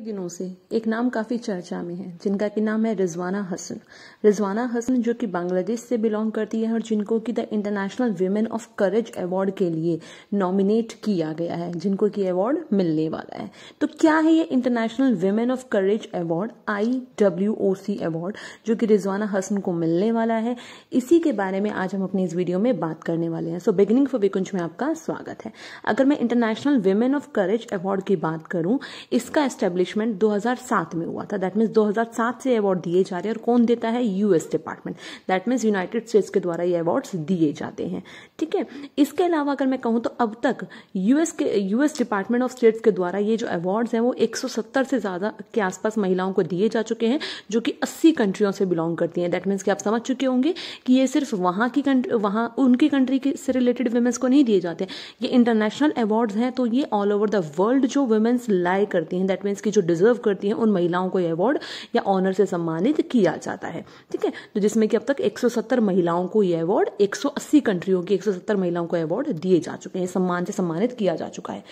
दिनों से एक नाम काफ़ी चर्चा में है जिनका की नाम है रिजवाना हसन रिजवाना हसन जो कि बांग्लादेश से बिलोंग करती है और जिनको कि the international women of courage award के लिए नॉमिनेट किया गया है जिनको कि अवार्ड मिलने वाला है तो क्या है ये international women of courage award I W O C award जो कि रिजवाना हसन को मिलने वाला है इसी के बारे में आज हम अपने इस वीडियो में बात करने वाले हैं सो बिगिनिंग फॉर विकुंज में आपका स्वागत है अगर मैं international women of courage award की बात करूं इसका एस्टेब्लिश एस्टेब्लिशमेंट 2007 में हुआ था दैट मीन्स 2007 से अवार्ड दिए जा रहे हैं और कौन देता है US department that means United States के द्वारा ये अवार्ड्स दिए जाते हैं ठीक है इसके अलावा अगर मैं कहूँ तो अब तक यूएस के यूएस डिपार्टमेंट ऑफ स्टेट्स के द्वारा ये जो अवार्ड्स हैं वो एक से ज़्यादा के आसपास महिलाओं को दिए जा चुके हैं जो कि अस्सी कंट्रियों से बिलोंग करती हैं दैट मीन्स कि आप समझ चुके होंगे कि ये सिर्फ वहां की वहां उनकी कंट्री से रिलेटेड वुमेंस को नहीं दिए जाते ये इंटरनेशनल अवार्ड्स हैं तो ये ऑल ओवर द वर्ल्ड जो वुमेंस लाई करती हैं दैट मीन्स कि जो डिजर्व करती हैं उन महिलाओं को यह अवार्ड या ऑनर से सम्मानित किया जाता है ठीक है तो जिसमें कि अब तक 170 महिलाओं को यह अवार्ड 180 कंट्रियों की 170 महिलाओं को अवार्ड दिए जा चुके हैं सम्मान से सम्मानित किया जा चुका है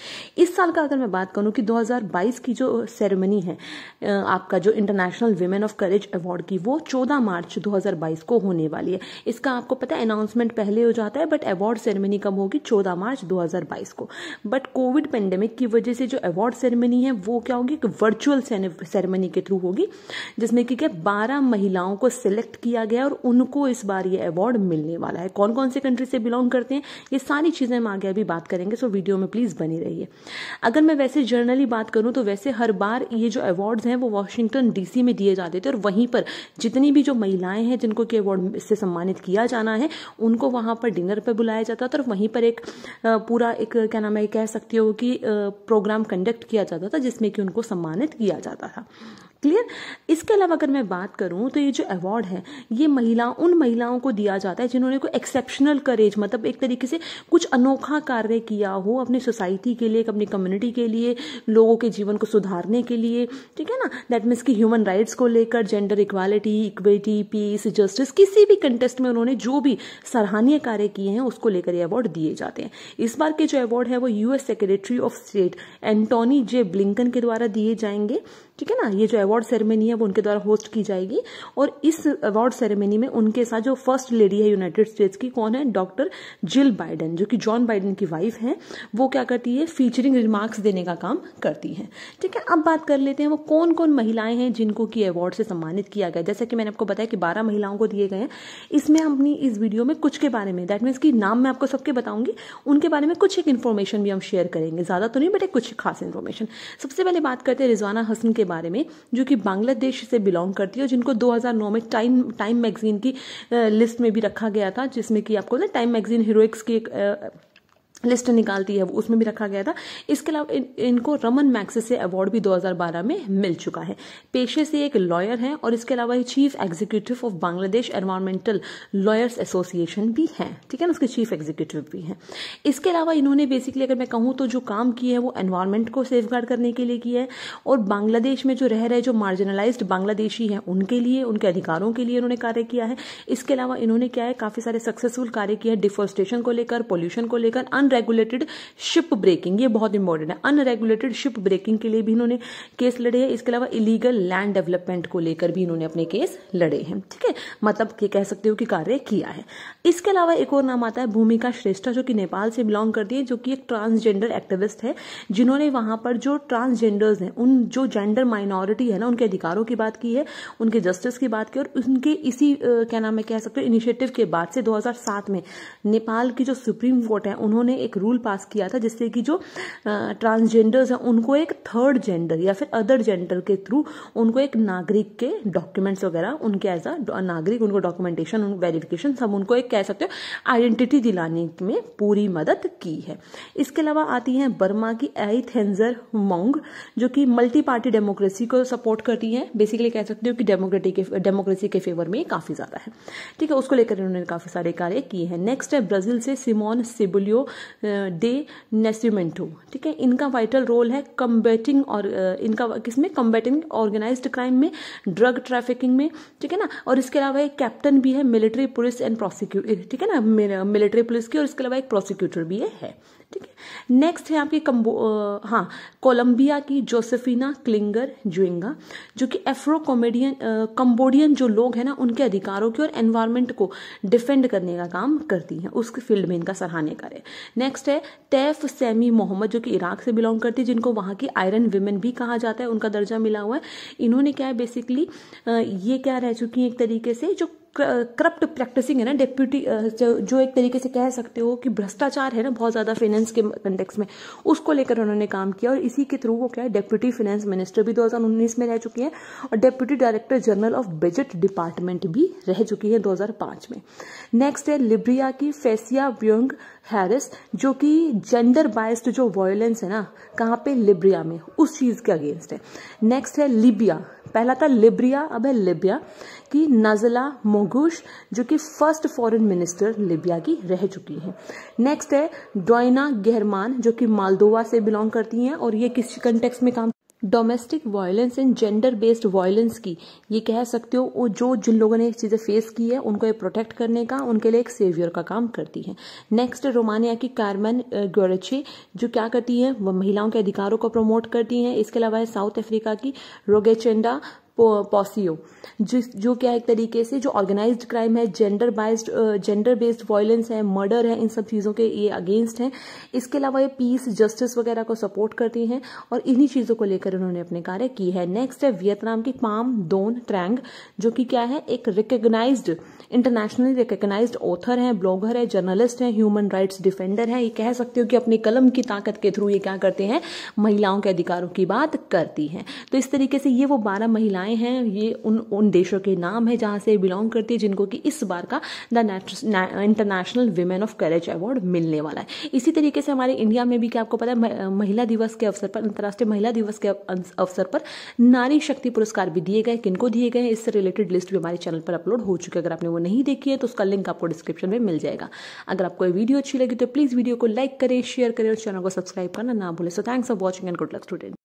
इस साल का अगर मैं बात करूं कि 2022 की जो सेरेमनी है आपका जो international women of courage award की वो चौदह मार्च दो को होने वाली है इसका आपको पता है अनाउंसमेंट पहले हो जाता है बट अवार्ड सेरेमनी कब होगी चौदह मार्च दो को बट कोविड पेंडेमिक की वजह से जो अवार्ड सेरेमनी है वो क्या होगी वर्चुअल सेरेमनी के थ्रू होगी जिसमें कि क्या बारह महिलाओं को सिलेक्ट किया गया और उनको इस बार ये अवार्ड मिलने वाला है कौन कौन से कंट्री से बिलोंग करते हैं ये सारी चीज़ें हम आगे अभी बात करेंगे सो वीडियो में प्लीज़ बनी रहिए अगर मैं वैसे जर्नली बात करूँ तो वैसे हर बार ये जो अवार्ड्स हैं वो वॉशिंगटन डीसी में दिए जाते थे और वहीं पर जितनी भी जो महिलाएं हैं जिनको कि अवार्ड से सम्मानित किया जाना है उनको वहाँ पर डिनर पर बुलाया जाता था और वहीं पर एक पूरा एक क्या नाम है कह सकती हो कि प्रोग्राम कंडक्ट किया जाता था जिसमें कि उनको सम्मान सम्मानित किया जाता था क्लियर इसके अलावा अगर मैं बात करूं तो ये जो अवार्ड है ये महिला उन महिलाओं को दिया जाता है जिन्होंने कोई एक्सेप्शनल करेज मतलब एक तरीके से कुछ अनोखा कार्य किया हो अपनी सोसाइटी के लिए अपनी कम्युनिटी के लिए लोगों के जीवन को सुधारने के लिए ठीक है ना दैट मीन्स की ह्यूमन राइट्स को लेकर gender equality equity peace justice किसी भी कंटेस्ट में उन्होंने जो भी सराहनीय कार्य किए हैं उसको लेकर ये अवार्ड दिए जाते हैं इस बार के जो अवार्ड है वो US secretary of state Antony J Blinken के द्वारा दिए जाएंगे ठीक है ना ये जो अवार्ड सेरेमनी है वो उनके द्वारा होस्ट की जाएगी और इस अवार्ड सेरेमनी में उनके साथ जो फर्स्ट लेडी है यूनाइटेड स्टेट्स की कौन है डॉक्टर जिल बाइडन जो कि जॉन बाइडन की वाइफ है वो क्या करती है फीचरिंग रिमार्क्स देने का काम करती है ठीक है अब बात कर लेते हैं वो कौन कौन महिलाएं हैं जिनको कि अवार्ड से सम्मानित किया गया जैसे कि मैंने आपको बताया कि बारह महिलाओं को दिए गए हैं इसमें हम अपनी इस वीडियो में कुछ के बारे में दैट मीन्स की नाम मैं आपको सबके बताऊंगी उनके बारे में कुछ एक इन्फॉर्मेशन भी हम शेयर करेंगे ज़्यादा तो नहीं बट एक कुछ खास इन्फॉर्मेशन सबसे पहले बात करते हैं रिजवाना हसन के बारे में जो कि बांग्लादेश से बिलोंग करती है और जिनको 2009 में टाइम टाइम मैगजीन की लिस्ट में भी रखा गया था जिसमें कि आपको ना टाइम मैगजीन हीरोइक्स की एक लिस्ट निकालती है वो उसमें भी रखा गया था इसके अलावा इन, इनको रमन मैक्स से अवार्ड भी 2012 में मिल चुका है पेशे से एक लॉयर हैं और इसके अलावा ये chief executive of Bangladesh environmental lawyers association भी हैं ठीक है ना उसके चीफ एग्जीक्यूटिव भी हैं इसके अलावा इन्होंने बेसिकली अगर मैं कहूँ तो जो काम किए हैं वो एनवायरमेंट को सेफ करने के लिए किया है और बांग्लादेश में जो रह रहे जो मार्जिनलाइज बांग्लादेशी हैं उनके लिए उनके अधिकारों के लिए इन्होंने कार्य किया है इसके अलावा इन्होंने क्या है काफी सारे सक्सेसफुल कार्य किए हैं डिफोरेस्टेशन को लेकर पोल्यूशन को लेकर अनरेगुलेटेड शिप ब्रेकिंग ये बहुत इंपॉर्टेंट है अनरेगुलेटेड शिप ब्रेकिंग के लिए भी इन्होंने केस लड़े हैं इसके अलावा इलीगल लैंड डेवलपमेंट को लेकर भी इन्होंने अपने केस लड़े हैं ठीक है मतलब ये कह सकते हो कि कार्य किया है इसके अलावा एक और नाम आता है भूमिका श्रेष्ठा जो कि नेपाल से बिलोंग करती है जो कि एक ट्रांसजेंडर एक्टिविस्ट है जिन्होंने वहां पर जो ट्रांसजेंडर्स हैं उन जो जेंडर माइनॉरिटी है ना उनके अधिकारों की बात की है उनके जस्टिस की बात की और उनके इसी क्या नाम है कह सकते हो इनिशिएटिव के बाद से 2007 में नेपाल की जो सुप्रीम कोर्ट है उन्होंने एक रूल पास किया था जिससे कि जो ट्रांसजेंडर्स हैं उनको एक थर्ड जेंडर या फिर अदर जेंडर के थ्रू उनको एक नागरिक के डॉक्यूमेंट्स वगैरह उनके एज अ नागरिक उनको डॉक्यूमेंटेशन उनको वेरिफिकेशन सब उनको एक कह सकते हो आइडेंटिटी दिलाने में पूरी मदद की है इसके अलावा आती है बर्मा की आई थेंजर मोंग जो कि मल्टी पार्टी डेमोक्रेसी को सपोर्ट करती है बेसिकली कह सकते हो कि डेमोक्रेटिक डेमोक्रेसी के फेवर में काफी ज्यादा है ठीक है उसको लेकर इन्होंने काफी सारे कार्य किए हैं नेक्स्ट है ब्राजील से सिमोन सिबुलियो डे नेस्विमेंटो ठीक है इनका वाइटल रोल है कम्बेटिंग और इनका किसमें कम्बेटिंग ऑर्गेनाइज क्राइम में ड्रग ट्रैफिकिंग में ठीक है ना और इसके अलावा एक कैप्टन भी है मिलिट्री पुलिस एंड प्रोसिक्यूट ठीक है ना मिलिट्री पुलिस की और इसके अलावा एक प्रोसिक्यूटर भी है ठीक है नेक्स्ट है आपकी कम्बो हाँ कोलंबिया की जोसेफिना क्लिंगर जुएंगा जो कि एफ्रो कॉमेडियन कम्बोडियन जो लोग हैं ना उनके अधिकारों की और एनवायरमेंट को डिफेंड करने का काम करती हैं उस फील्ड में इनका सराहने का है नेक्स्ट है तैफ सैमी मोहम्मद जो कि इराक से बिलोंग करती है जिनको वहाँ की आयरन विमेन भी कहा जाता है उनका दर्जा मिला हुआ है इन्होंने क्या है बेसिकली ये क्या रह चुकी हैं एक तरीके से जो करप्ट प्रैक्टिसिंग uh, है ना डेप्यूटी uh, जो एक तरीके से कह सकते हो कि भ्रष्टाचार है ना बहुत ज़्यादा फाइनेंस के कंटेक्स में उसको लेकर उन्होंने काम किया और इसी के थ्रू वो क्या है डेप्यूटी फाइनेंस मिनिस्टर भी 2019 में रह चुकी है और deputy director general of budget department भी रह चुकी है दो में नेक्स्ट है लिब्रिया की फेसिया व्यंग हैरिस जो कि जेंडर बाइस्ड जो वायलेंस है ना कहाँ पे लिब्रिया में उस चीज़ के अगेंस्ट है नेक्स्ट है लिबिया पहला था लिब्रिया अब है लिबिया की नजला मोह मोगुश जो कि फर्स्ट फॉरेन मिनिस्टर लिबिया की रह चुकी हैं नेक्स्ट है डोइना गहरमान जो कि मालदोवा से बिलोंग करती हैं और ये किस कंटेक्स में काम domestic violence and gender based violence की ये कह सकते हो जो जिन लोगों ने चीज़ें फेस की है उनको ये प्रोटेक्ट करने का उनके लिए एक सेवियर का काम करती है नेक्स्ट रोमानिया की कार्मन गोरेचे जो क्या करती है वह महिलाओं के अधिकारों को प्रमोट करती हैं इसके अलावा है साउथ अफ्रीका की रोगेचेंडा पॉसियो जिस जो क्या एक तरीके से जो ऑर्गेनाइज्ड क्राइम है gender biased gender based violence है मर्डर है इन सब चीज़ों के ये अगेंस्ट हैं इसके अलावा ये पीस जस्टिस वगैरह को सपोर्ट करती हैं और इन्हीं चीज़ों को लेकर उन्होंने अपने कार्य की है नेक्स्ट है वियतनाम की पाम दोन ट्रैंग जो कि क्या है एक रिकग्नाइज्ड इंटरनेशनली रिकग्नाइज ऑथर है ब्लॉगर है जर्नलिस्ट है ह्यूमन राइट्स डिफेंडर है ये कह सकते हो कि अपनी कलम की ताकत के थ्रू ये क्या करते हैं महिलाओं के अधिकारों की बात करती हैं तो इस तरीके से ये वो बारह महिलाएं भाषाएं हैं ये उन उन देशों के नाम है जहाँ से बिलोंग करती है जिनको कि इस बार का the international women of courage award मिलने वाला है इसी तरीके से हमारे इंडिया में भी क्या आपको पता है महिला दिवस के अवसर पर अंतर्राष्ट्रीय महिला दिवस के अवसर पर नारी शक्ति पुरस्कार भी दिए गए किनको दिए गए इससे रिलेटेड लिस्ट भी हमारे चैनल पर अपलोड हो चुकी है अगर आपने वो नहीं देखी है तो उसका लिंक आपको डिस्क्रिप्शन में मिल जाएगा अगर आपको ये वीडियो अच्छी लगी तो प्लीज़ वीडियो को लाइक करें शेयर करें और चैनल को सब्सक्राइब करना ना भूलें so thanks for watching and good luck student